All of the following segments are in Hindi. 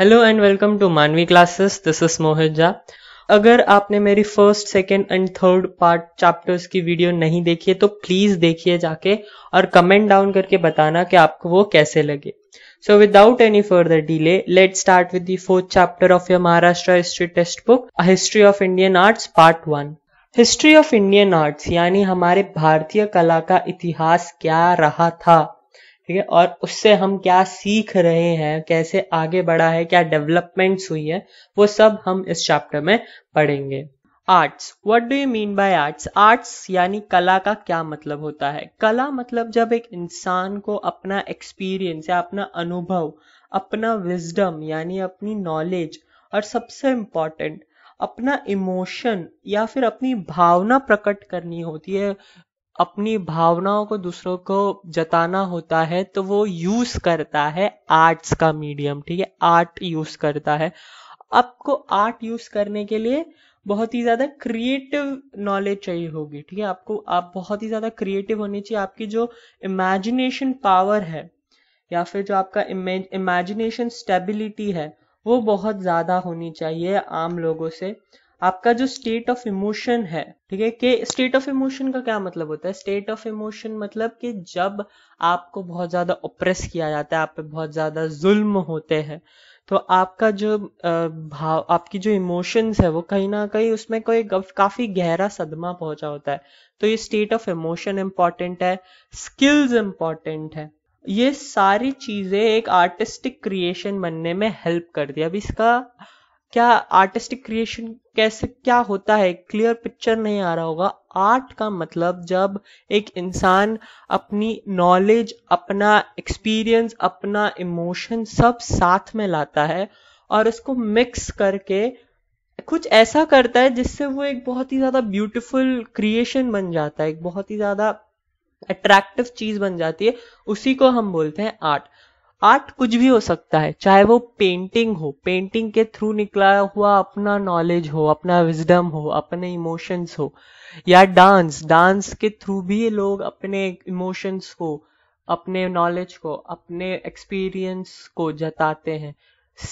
Hello and welcome to Manavi classes this is Mohit Jha अगर आपने मेरी first second and third part chapters की वीडियो नहीं देखी है तो प्लीज देखिए जाके और कमेंट डाउन करके बताना कि आपको वो कैसे लगे so without any further delay let start with fourth chapter of your Maharashtra history text book a history of Indian arts part one history of Indian arts यानी हमारे भारतीय कला का इतिहास क्या रहा था ठीक है और उससे हम क्या सीख रहे हैं कैसे आगे बढ़ा है क्या डेवलपमेंट्स हुई है वो सब हम इस चैप्टर में पढ़ेंगे arts what do you mean by arts arts यानी कला का क्या मतलब होता है कला मतलब जब एक इंसान को अपना एक्सपीरियंस या अपना अनुभव अपना विजडम यानी अपनी नॉलेज और सबसे इंपॉर्टेंट अपना इमोशन या फिर अपनी भावना प्रकट करनी होती है अपनी भावनाओं को दूसरों को जताना होता है तो वो यूज करता है आर्ट्स का मीडियम ठीक है आर्ट यूज करता है आपको आर्ट यूज करने के लिए बहुत ही ज्यादा क्रिएटिव नॉलेज चाहिए होगी ठीक है आपको आप बहुत ही ज्यादा क्रिएटिव होनी चाहिए आपकी जो इमेजिनेशन पावर है या फिर जो आपका इमेजिनेशन स्टेबिलिटी है वो बहुत ज्यादा होनी चाहिए आम लोगों से आपका जो स्टेट ऑफ इमोशन है ठीक है कि स्टेट ऑफ इमोशन का क्या मतलब होता है स्टेट ऑफ इमोशन मतलब कि जब आपको बहुत ज्यादा ओप्रेस किया जाता है आप पे बहुत ज्यादा जुल्म होते हैं तो आपका जो भाव आपकी जो इमोशंस है वो कहीं ना कहीं उसमें कोई काफी गहरा सदमा पहुंचा होता है तो ये स्टेट ऑफ इमोशन इम्पॉर्टेंट है स्किल्स इम्पॉर्टेंट है ये सारी चीजें एक आर्टिस्टिक क्रिएशन बनने में हेल्प करती है अब इसका क्या आर्टिस्टिक क्रिएशन कैसे क्या होता है क्लियर पिक्चर नहीं आ रहा होगा आर्ट का मतलब जब एक इंसान अपनी नॉलेज अपना एक्सपीरियंस अपना इमोशन सब साथ में लाता है और उसको मिक्स करके कुछ ऐसा करता है जिससे वो एक बहुत ही ज़्यादा ब्यूटीफुल क्रिएशन बन जाता है एक बहुत ही ज़्यादा अट्रैक्टिव चीज़ बन जाती है उसी को हम बोलते हैं आर्ट आर्ट कुछ भी हो सकता है चाहे वो पेंटिंग हो पेंटिंग के थ्रू निकला हुआ अपना नॉलेज हो अपना विजडम हो अपने इमोशंस हो या डांस डांस के थ्रू भी लोग अपने इमोशंस को अपने नॉलेज को अपने एक्सपीरियंस को जताते हैं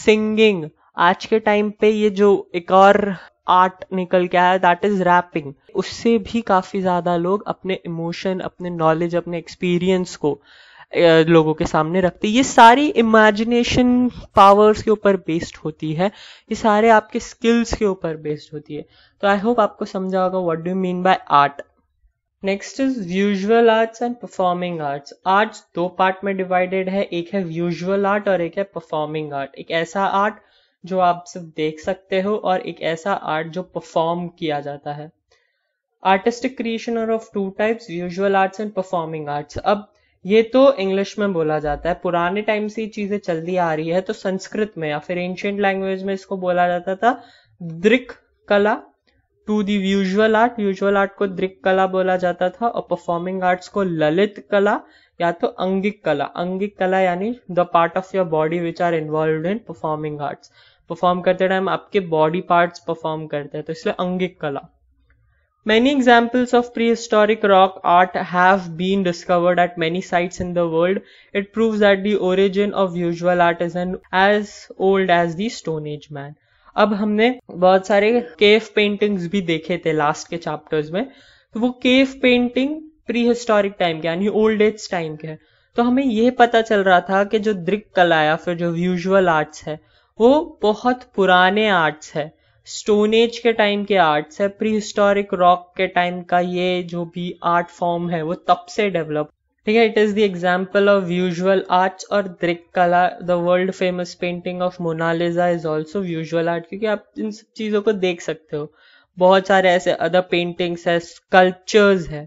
सिंगिंग आज के टाइम पे ये जो एक और आर्ट निकल के आया दैट इज रैपिंग उससे भी काफी ज्यादा लोग अपने इमोशन अपने नॉलेज अपने एक्सपीरियंस को लोगों के सामने रखते ये सारी इमेजिनेशन पावर्स के ऊपर बेस्ड होती है ये सारे आपके स्किल्स के ऊपर बेस्ड होती है तो आई होप आपको समझा होगा what do mean by art next is visual arts and performing arts arts दो पार्ट में डिवाइडेड है एक है विजुअल आर्ट और एक है परफॉर्मिंग आर्ट एक ऐसा आर्ट जो आप सिर्फ देख सकते हो और एक ऐसा आर्ट जो परफॉर्म किया जाता है आर्टिस्टिक क्रिएशन और of two types visual arts and performing arts अब ये तो इंग्लिश में बोला जाता है पुराने टाइम से ये चीजें चलती आ रही है तो संस्कृत में या फिर एंशियंट लैंग्वेज में इसको बोला जाता था दृक कला to the visual art visual art को दृक कला बोला जाता था और परफॉर्मिंग आर्ट्स को ललित कला या तो अंगिक कला अंगिक कला यानी the part of your body which are involve in performing arts perform करते टाइम आपके बॉडी पार्ट्स परफॉर्म करते हैं तो इसलिए अंगिक कला Many examples of prehistoric rock art have been discovered at many sites in the world. It proves that the origin of usual art is as old as the Stone Age man. अब हमने बहुत सारे केव पेंटिंग्स भी देखे थे लास्ट के चैप्टर्स में तो वो cave painting pre historic time के यानी ओल्ड एज टाइम के हैं तो हमें यह पता चल रहा था कि जो दृक कला या फिर जो विजुअल आर्ट्स है वो बहुत पुराने आर्ट्स है स्टोन एज के टाइम के आर्ट्स है प्री हिस्टोरिक रॉक के टाइम का ये जो भी आर्ट फॉर्म है वो तब से डेवलप ठीक है it is the example of visual arts और द्रिक कला the world famous painting of Mona Lisa is also visual art क्योंकि आप इन सब चीजों को देख सकते हो बहुत सारे ऐसे अदर पेंटिंग्स है स्कल्पचर्स है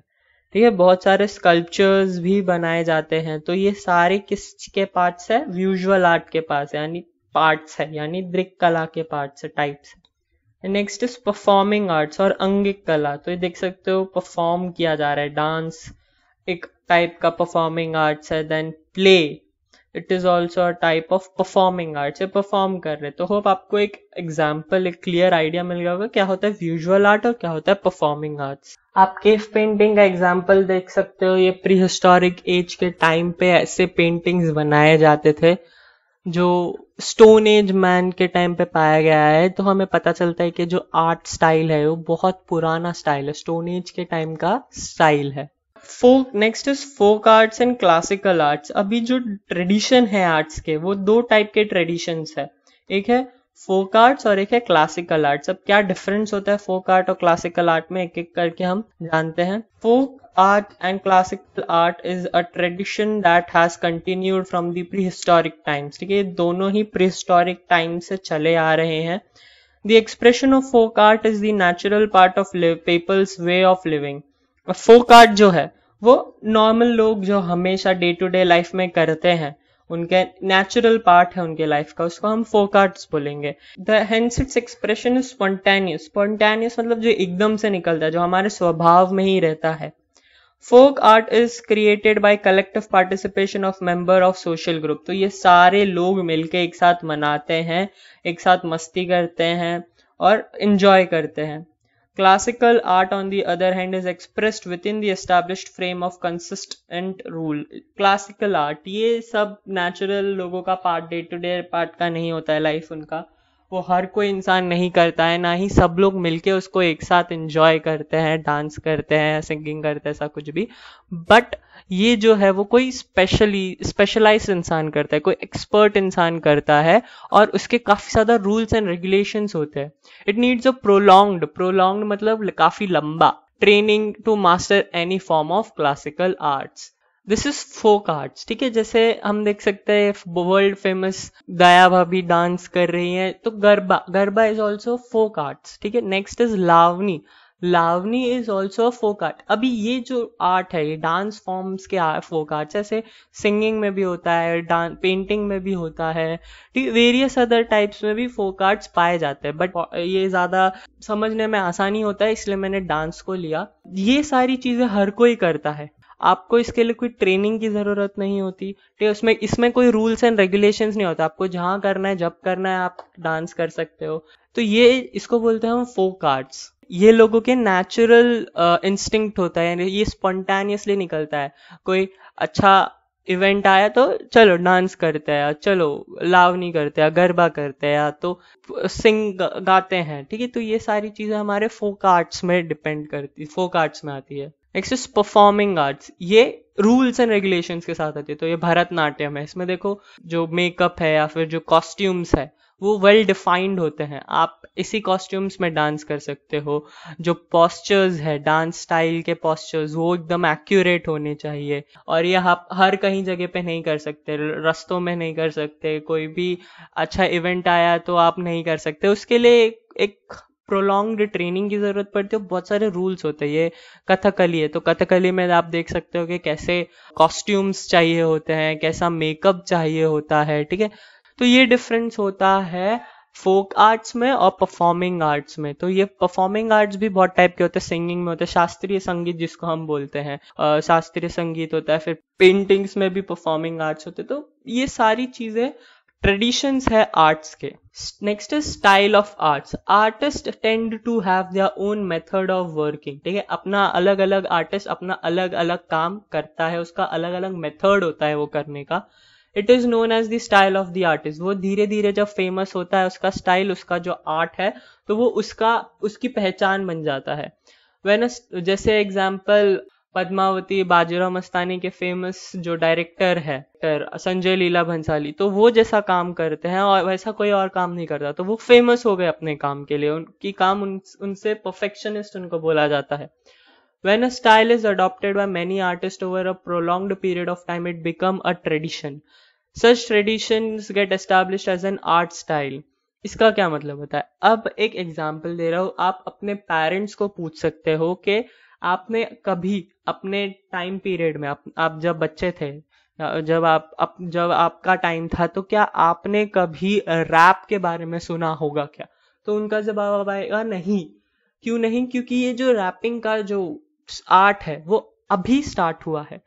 ठीक है बहुत सारे स्कल्पचर्स भी बनाए जाते हैं तो ये सारे किस के पार्ट्स है विजुअल आर्ट के पास यानी पार्ट्स है यानी दृक कला के पार्ट्स है टाइप्स है नेक्स्ट इज परफॉर्मिंग आर्ट्स और अंगिक कला तो ये देख सकते हो परफॉर्म किया जा रहा है डांस एक टाइप का परफॉर्मिंग आर्ट्स है then play it is also a type of performing arts ये परफॉर्म कर रहे तो होप आपको एक एग्जाम्पल एक क्लियर आइडिया मिल गया होगा क्या होता है विजुअल आर्ट और क्या होता है परफॉर्मिंग आर्ट्स आप केव पेंटिंग का एग्जाम्पल देख सकते हो ये प्री हिस्टोरिक एज के टाइम पे ऐसे पेंटिंग्स बनाए जाते थे जो स्टोन एज मैन के टाइम पे पाया गया है तो हमें पता चलता है कि जो आर्ट स्टाइल है वो बहुत पुराना स्टाइल है स्टोन एज के टाइम का स्टाइल है folk next is folk arts and classical arts अभी जो ट्रेडिशन है आर्ट्स के वो दो टाइप के ट्रेडिशंस है एक है फोक आर्ट्स और एक है क्लासिकल आर्ट्स अब क्या डिफरेंस होता है फोक आर्ट और क्लासिकल आर्ट में एक एक करके हम जानते हैं फोक art and classical art is a tradition that has continued from the prehistoric times ठीक है दोनों ही prehistoric times से चले आ रहे हैं The expression of folk art is the natural part of people's way of living. Folk art जो है वो normal लोग जो हमेशा day to day life में करते हैं उनके नेचुरल पार्ट है उनके लाइफ का उसको हम फोक आर्ट्स बोलेंगे the hence its expression is spontaneous spontaneous मतलब जो एकदम से निकलता है जो हमारे स्वभाव में ही रहता है folk art is created by collective participation of member of social group तो ये सारे लोग मिलके एक साथ मनाते हैं एक साथ मस्ती करते हैं और इंजॉय करते हैं classical art on the other hand is expressed with in the established frame of consistent rule classical art ये सब नेचुरल लोगों का part day to day part का नहीं होता है लाइफ उनका वो हर कोई इंसान नहीं करता है ना ही सब लोग मिलके उसको एक साथ इंजॉय करते हैं डांस करते हैं सिंगिंग करते हैं ऐसा कुछ भी बट ये जो है वो कोई स्पेशली स्पेशलाइज इंसान करता है कोई एक्सपर्ट इंसान करता है और उसके काफ़ी ज़्यादा रूल्स एंड रेगुलेशन होते हैं it needs a prolonged prolonged मतलब काफ़ी लंबा training to master any form of classical arts this is folk arts ठीक है जैसे हम देख सकते हैं वर्ल्ड फेमस दया भाभी डांस कर रही है तो Garba Garba is also folk arts ठीक है next is Lavani Lavani is also folk art अभी ये जो आर्ट है ये डांस फॉर्म्स के फोक आर्ट जैसे सिंगिंग में भी होता है पेंटिंग में भी होता है वेरियस अदर टाइप्स में भी फोक आर्ट्स पाए जाते हैं बट ये ज़्यादा समझने में आसानी होता है इसलिए मैंने डांस को लिया ये सारी चीज़ें हर कोई करता है आपको इसके लिए कोई ट्रेनिंग की ज़रूरत नहीं होती ठीक है उसमें इसमें कोई रूल्स एंड रेगुलेशंस नहीं होता आपको जहां करना है जब करना है आप डांस कर सकते हो तो ये इसको बोलते हैं हम फोक आर्ट्स ये लोगों के नेचुरल इंस्टिंक्ट uh, होता है ये स्पॉन्टेनियसली निकलता है कोई अच्छा इवेंट आया तो चलो डांस करते हैं चलो लावनी करते हैं गरबा करते हैं तो सिंग गाते हैं ठीक है तो ये सारी चीज़ें हमारे फोक आर्ट्स में डिपेंड करती फोक आर्ट्स में आती है नेक्स्ट इज परफॉर्मिंग आर्ट्स ये रूल्स एंड रेगुलेशंस के साथ आती है तो ये भरतनाट्यम है इसमें देखो जो मेकअप है या फिर जो कॉस्ट्यूम्स है वो वेल well डिफाइंड होते हैं आप इसी कॉस्ट्यूम्स में डांस कर सकते हो जो पॉस्चर्स है डांस स्टाइल के पॉस्चर्स वो एकदम एक्यूरेट होने चाहिए और ये आप हर कहीं जगह पे नहीं कर सकते रस्तों में नहीं कर सकते कोई भी अच्छा इवेंट आया तो आप नहीं कर सकते उसके लिए एक प्रोलॉन्ग्ड ट्रेनिंग की ज़रूरत पड़ती है बहुत सारे रूल्स होते हैं ये कथकली है तो कथकली में आप देख सकते हो कि कैसे कॉस्ट्यूम्स चाहिए होते हैं कैसा मेकअप चाहिए होता है ठीक है तो ये डिफरेंस होता है फोक आर्ट्स में और परफॉर्मिंग आर्ट्स में तो ये परफॉर्मिंग आर्ट्स भी बहुत टाइप के होते हैं सिंगिंग में होते हैं शास्त्रीय संगीत जिसको हम बोलते हैं शास्त्रीय संगीत होता है फिर पेंटिंग्स में भी परफॉर्मिंग आर्ट्स होते हैं तो ये सारी चीज़ें ट्रेडिशंस है आर्ट्स के next is style of arts artist tend to have their own method of working ठीक है अपना अलग अलग आर्टिस्ट अपना अलग अलग काम करता है उसका अलग अलग मेथड होता है वो करने का it is known as the style of the artist वो धीरे धीरे जब फेमस होता है उसका स्टाइल उसका जो आर्ट है तो वो उसका उसकी पहचान बन जाता है वेन जैसे एग्जाम्पल पद्मावती बाजीराव मस्तानी के फेमस जो डायरेक्टर है संजय लीला भंसाली तो वो जैसा काम करते हैं और वैसा कोई और काम नहीं करता तो वो फेमस हो गए अपने काम के लिए उनकी काम उन, उनसे परफेक्शनिस्ट उनको बोला जाता है when a style is adopted by many artist over a prolonged period of time it become a tradition such tradition get establish as an art style इसका क्या मतलब होता है अब एक एग्जाम्पल दे रहा हूं आप अपने पेरेंट्स को पूछ सकते हो कि आपने कभी अपने टाइम पीरियड में आप आप जब बच्चे थे जब आप अप, जब आपका टाइम था तो क्या आपने कभी रैप के बारे में सुना होगा क्या तो उनका जवाब आएगा नहीं क्यों नहीं क्योंकि ये जो रैपिंग का जो आर्ट है वो अभी स्टार्ट हुआ है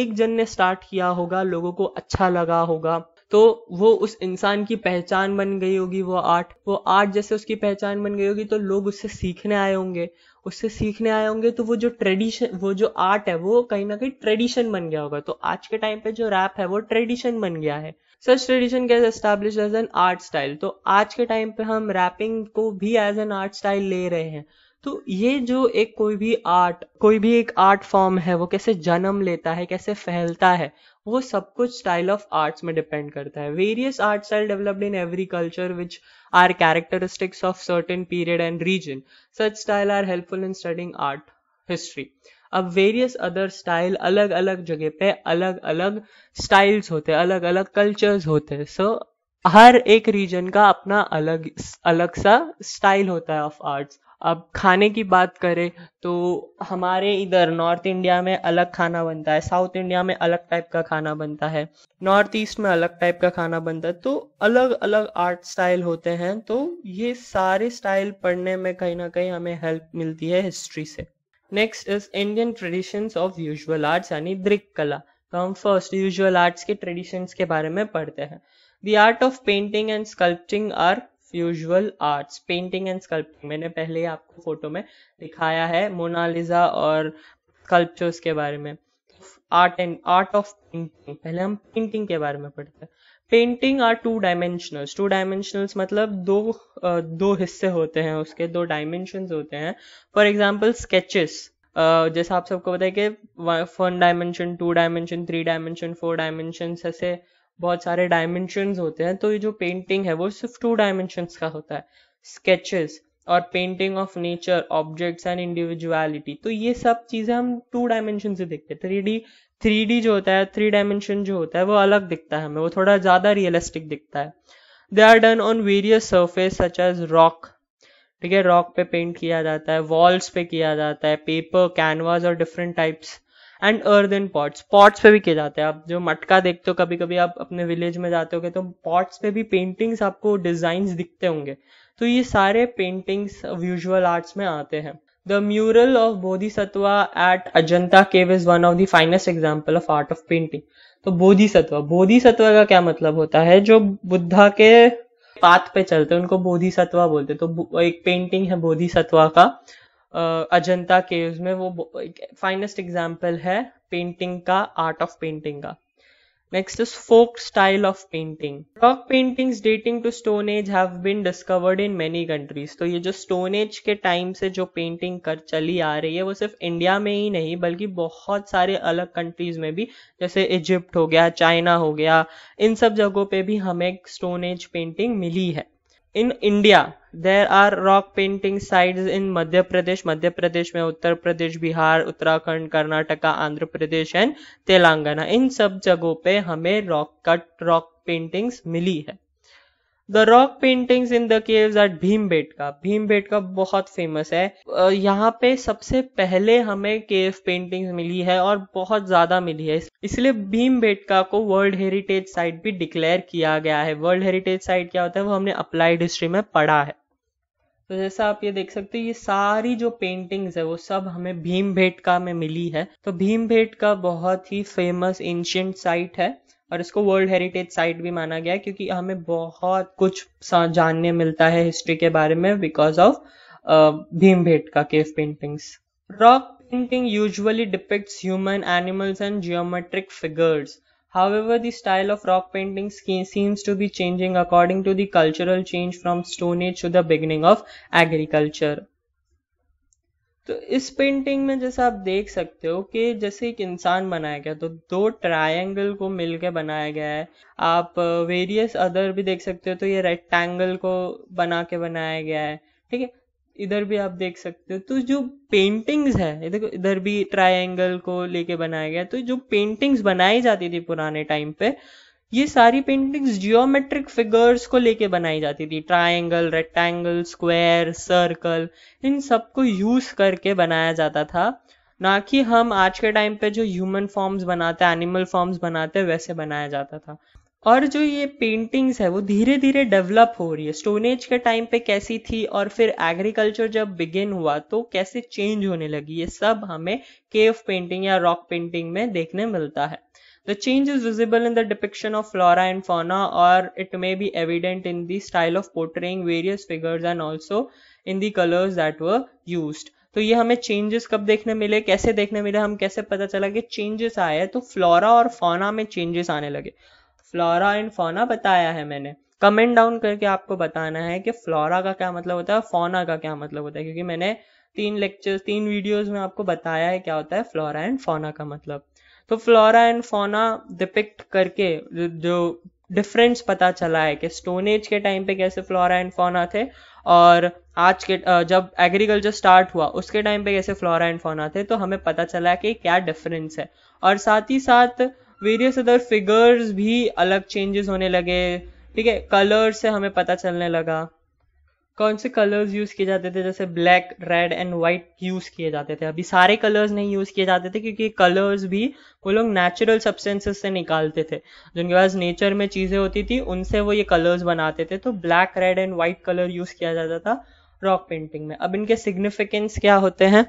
एक जन ने स्टार्ट किया होगा लोगों को अच्छा लगा होगा तो वो उस इंसान की पहचान बन गई होगी वो आर्ट वो आर्ट जैसे उसकी पहचान बन गई होगी तो लोग उससे सीखने आए होंगे उससे सीखने आए होंगे तो वो जो ट्रेडिशन वो जो आर्ट है वो कहीं ना कहीं ट्रेडिशन बन गया होगा तो आज के टाइम पे जो रैप है वो ट्रेडिशन बन गया है such tradition gets establish as an art style तो आज के टाइम पे हम रैपिंग को भी एज एन आर्ट स्टाइल ले रहे हैं तो ये जो एक कोई भी आर्ट कोई भी एक आर्ट फॉर्म है वो कैसे जन्म लेता है कैसे फैलता है वो सब कुछ स्टाइल ऑफ आर्ट्स में डिपेंड करता है various art style developed in every culture which are characteristics of certain period and region such style are helpful in studying art history अब वेरियस अदर स्टाइल अलग अलग जगह पे अलग अलग स्टाइल्स होते हैं अलग अलग कल्चर्स होते हैं सो हर एक रीजन का अपना अलग अलग सा स्टाइल होता है ऑफ आर्ट्स अब खाने की बात करें तो हमारे इधर नॉर्थ इंडिया में अलग खाना बनता है साउथ इंडिया में अलग टाइप का खाना बनता है नॉर्थ ईस्ट में अलग टाइप का खाना बनता है तो अलग अलग आर्ट स्टाइल होते हैं तो ये सारे स्टाइल पढ़ने में कहीं ना कहीं हमें हेल्प मिलती है हिस्ट्री से next is Indian traditions of visual arts यानी दृक कला तो हम फर्स्ट यूजुअल आर्ट्स के ट्रेडिशंस के बारे में पढ़ते हैं The art of painting and sculpting are visual arts painting and sculpting मैंने पहले ही आपको फोटो में दिखाया है मोनालिजा और स्कल्पचर्स के बारे में art and art of painting पहले हम पेंटिंग के बारे में पढ़ते हैं painting are two dimensional two dimensionals मतलब दो दो हिस्से होते हैं उसके दो डायमेंशन होते हैं फॉर एग्जाम्पल स्केचेस जैसा आप सबको बताए कि one dimension two dimension three dimension four dimension ऐसे बहुत सारे डायमेंशन होते हैं तो ये जो पेंटिंग है वो सिर्फ टू डायमेंशन का होता है स्केचेस और painting of nature objects and individuality तो ये सब चीजें हम टू डायमेंशन से देखते हैं थ्री डी थ्री डी जो होता है थ्री डायमेंशन जो होता है वो अलग दिखता है हमें वो थोड़ा ज्यादा रियलिस्टिक दिखता है they are done on various surface such as rock ठीक है रॉक पे पेंट किया जाता है वॉल्स पे किया जाता है पेपर कैनवास और different types and earth in pots pots पे भी किए जाते हैं आप जो मटका देखते हो कभी कभी आप अपने विलेज में जाते होगे तो पॉट्स पे भी पेंटिंग्स आपको डिजाइन दिखते होंगे तो ये सारे पेंटिंग्स विजुअल आर्ट्स में आते हैं the mural of Bodhisattva at Ajanta cave is one of the finest example of art of painting तो बोधिसत्व बोधिसत्व का क्या मतलब होता है जो बुद्धा के पाथ पे चलते हैं उनको बोधिसत्व बोलते हैं तो एक पेंटिंग है बोधिसत्व का अजंता केव में वो फाइनेस्ट एग्जाम्पल है पेंटिंग का आर्ट ऑफ पेंटिंग का next is folk style of painting rock painting dating to stone age have तो ये जो स्टोन एज के टाइम से जो पेंटिंग कर चली आ रही है वो सिर्फ इंडिया में ही नहीं बल्कि बहुत सारे अलग कंट्रीज में भी जैसे इजिप्ट हो गया चाइना हो गया इन सब जगहों पे भी हमें स्टोन एज पेंटिंग मिली है in India there are rock painting site in Madhya Pradesh Madhya Pradesh में उत्तर प्रदेश बिहार उत्तराखंड कर्नाटका आंध्र प्रदेश एंड तेलंगाना इन सब जगहों पे हमें रॉक कट रॉक पेंटिंग्स मिली है the rock paintings in the cave at Bhimbetka Bhimbetka बहुत फेमस है यहाँ पे सबसे पहले हमें केव पेंटिंग मिली है और बहुत ज्यादा मिली है इसलिए भीम बेटका को वर्ल्ड हेरिटेज साइट भी डिक्लेयर किया गया है वर्ल्ड हेरिटेज साइट क्या होता है वो हमने अप्लाइड हिस्ट्री में पढ़ा है तो जैसा आप ये देख सकते हो ये सारी जो पेंटिंग्स है वो सब हमें भीम भेटका में मिली है तो भीम भेटका बहुत ही फेमस एंशियंट साइट है और इसको वर्ल्ड हेरिटेज साइट भी माना गया क्योंकि हमें बहुत कुछ जानने मिलता है हिस्ट्री के बारे में because of Bhimbetka cave paintings rock painting usually depicts human animals and geometric figures However, the style of rock painting seems to be changing according to the cultural change from Stone Age to the beginning of agriculture. तो इस पेंटिंग में जैसे आप देख सकते हो कि जैसे एक इंसान बनाया गया तो दो ट्रायंगल को मिलकर बनाया गया है आप वेरियस अदर भी देख सकते हो तो ये रेक्टेंगल को बना के बनाया गया है ठीक है इधर भी आप देख सकते हो तो जो पेंटिंग्स है देखो इधर भी ट्रायंगल को लेके बनाया गया तो जो पेंटिंग्स बनाई जाती थी पुराने टाइम पे ये सारी पेंटिंग्स जियोमेट्रिक फिगर्स को लेके बनाई जाती थी ट्रायंगल रेक्टेंगल स्क्वायर सर्कल इन सब को यूज करके बनाया जाता था ना कि हम आज के टाइम पे जो ह्यूमन फॉर्म्स बनाते हैं एनिमल फॉर्म्स बनाते हैं वैसे बनाया जाता था और जो ये पेंटिंग्स है वो धीरे धीरे डेवलप हो रही है एज के टाइम पे कैसी थी और फिर एग्रीकल्चर जब बिगिन हुआ तो कैसे चेंज होने लगी ये सब हमें केव पेंटिंग या रॉक पेंटिंग में देखने मिलता है The change is visible in the depiction of flora and fauna or it may be evident in the style of portraying various figures and also in the colors that were used. तो ये हमें चेंजेस कब देखने मिले कैसे देखने मिले हम कैसे पता चला कि चेंजेस आए तो फ्लोरा और फोना में चेंजेस आने लगे फ्लोरा एंड फोना बताया है मैंने कमेंट डाउन करके आपको बताना है कि फ्लोरा का क्या मतलब होता है फोना का क्या मतलब होता है क्योंकि मैंने तीन लेक्चर्स तीन वीडियोस में आपको बताया है क्या होता है फ्लोरा एंड फोना का मतलब तो फ्लोरा एंड फोना डिपिक्ट करके जो डिफरेंस पता चला है कि स्टोन एज के टाइम पे कैसे फ्लोरा एंड फोना थे और आज के जब एग्रीकल्चर स्टार्ट हुआ उसके टाइम पे कैसे फ्लोरा एंड फोना थे तो हमें पता चला कि क्या डिफरेंस है और साथ ही साथ वेरियस अदर फिगर्स भी अलग चेंजेस होने लगे ठीक है कलर से हमें पता चलने लगा कौन से कलर्स यूज किए जाते थे जैसे black red and white use किए जाते थे अभी सारे कलर्स नहीं यूज किए जाते थे क्योंकि कलर्स भी वो लोग नेचुरल सब्सटेंसेस से निकालते थे जिनके पास नेचर में चीजें होती थी उनसे वो ये कलर्स बनाते थे तो black red and white colour use किया जाता था रॉक पेंटिंग में अब इनके सिग्निफिकेंस क्या होते हैं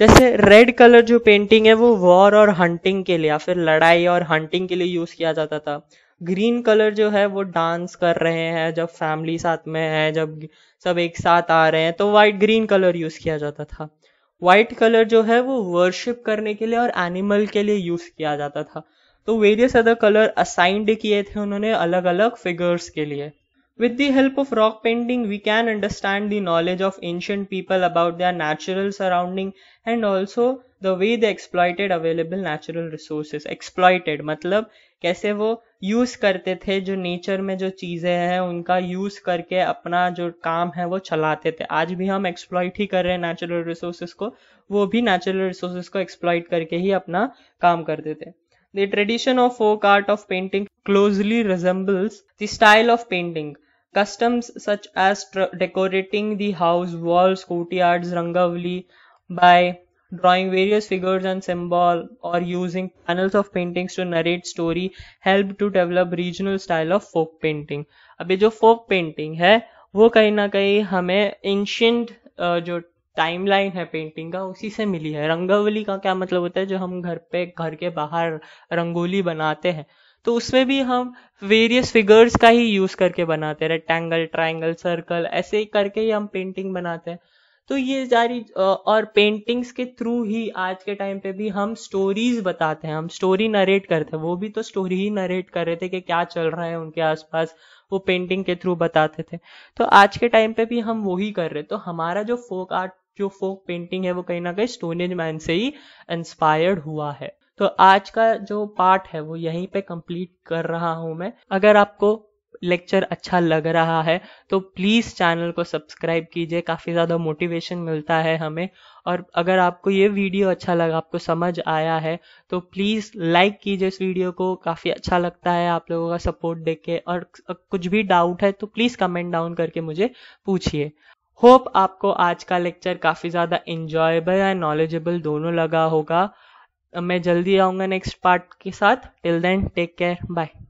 जैसे रेड कलर जो पेंटिंग है वो वॉर और हंटिंग के लिए या फिर लड़ाई और हंटिंग के लिए यूज किया जाता था ग्रीन कलर जो है वो डांस कर रहे हैं जब फैमिली साथ में है जब सब एक साथ आ रहे हैं तो वाइट ग्रीन कलर यूज किया जाता था व्हाइट कलर जो है वो वर्शिप करने के लिए और एनिमल के लिए यूज किया जाता था तो वेरियस अदर कलर असाइंड किए थे उन्होंने अलग अलग फिगर्स के लिए With the help of rock painting, we can understand the knowledge of ancient people about their natural surrounding and also the way they exploited available natural resources. Exploited मतलब कैसे वो use करते थे जो nature में जो चीजें हैं उनका use करके अपना जो काम है वो चलाते थे. आज भी natural resources को. वो भी natural resources को exploit करके ही The tradition of folk art of painting closely resembles the style of painting. Customs such as decorating the house, walls, courtyards, rangavali by drawing various figures and symbol or using panels of paintings to narrate story help to develop regional style of folk painting. अभी jo folk painting hai wo कहीं na कहीं hame ancient uh, jo timeline है पेंटिंग का उसी से मिली है रंगोली का क्या मतलब होता है जो हम घर पे घर के बाहर रंगोली बनाते हैं तो उसमें भी हम वेरियस फिगर्स का ही यूज करके बनाते हैं रेक्टेंगल ट्राइंगल सर्कल ऐसे ही करके ही हम पेंटिंग बनाते हैं तो ये सारी और पेंटिंग्स के थ्रू ही आज के टाइम पे भी हम स्टोरीज बताते हैं हम स्टोरी नरेट करते हैं वो भी तो स्टोरी ही नरेट कर रहे थे कि क्या चल रहा है उनके आसपास वो पेंटिंग के थ्रू बताते थे तो आज के टाइम पे भी हम वही कर रहे तो हमारा जो फोक आर्ट जो फोक पेंटिंग है वो कहीं ना कहीं स्टोनेज मैन से ही इंस्पायर्ड हुआ है तो आज का जो पार्ट है वो यहीं पे कंप्लीट कर रहा हूं मैं अगर आपको लेक्चर अच्छा लग रहा है तो प्लीज़ चैनल को सब्सक्राइब कीजिए काफ़ी ज़्यादा मोटिवेशन मिलता है हमें और अगर आपको ये वीडियो अच्छा लगा आपको समझ आया है तो प्लीज़ लाइक कीजिए इस वीडियो को काफ़ी अच्छा लगता है आप लोगों का सपोर्ट देख के और कुछ भी डाउट है तो प्लीज़ कमेंट डाउन करके मुझे पूछिए होप आपको आज का लेक्चर काफ़ी ज़्यादा इंजॉयबल एंड नॉलेजेबल दोनों लगा होगा मैं जल्दी आऊंगा नेक्स्ट पार्ट के साथ till then take care bye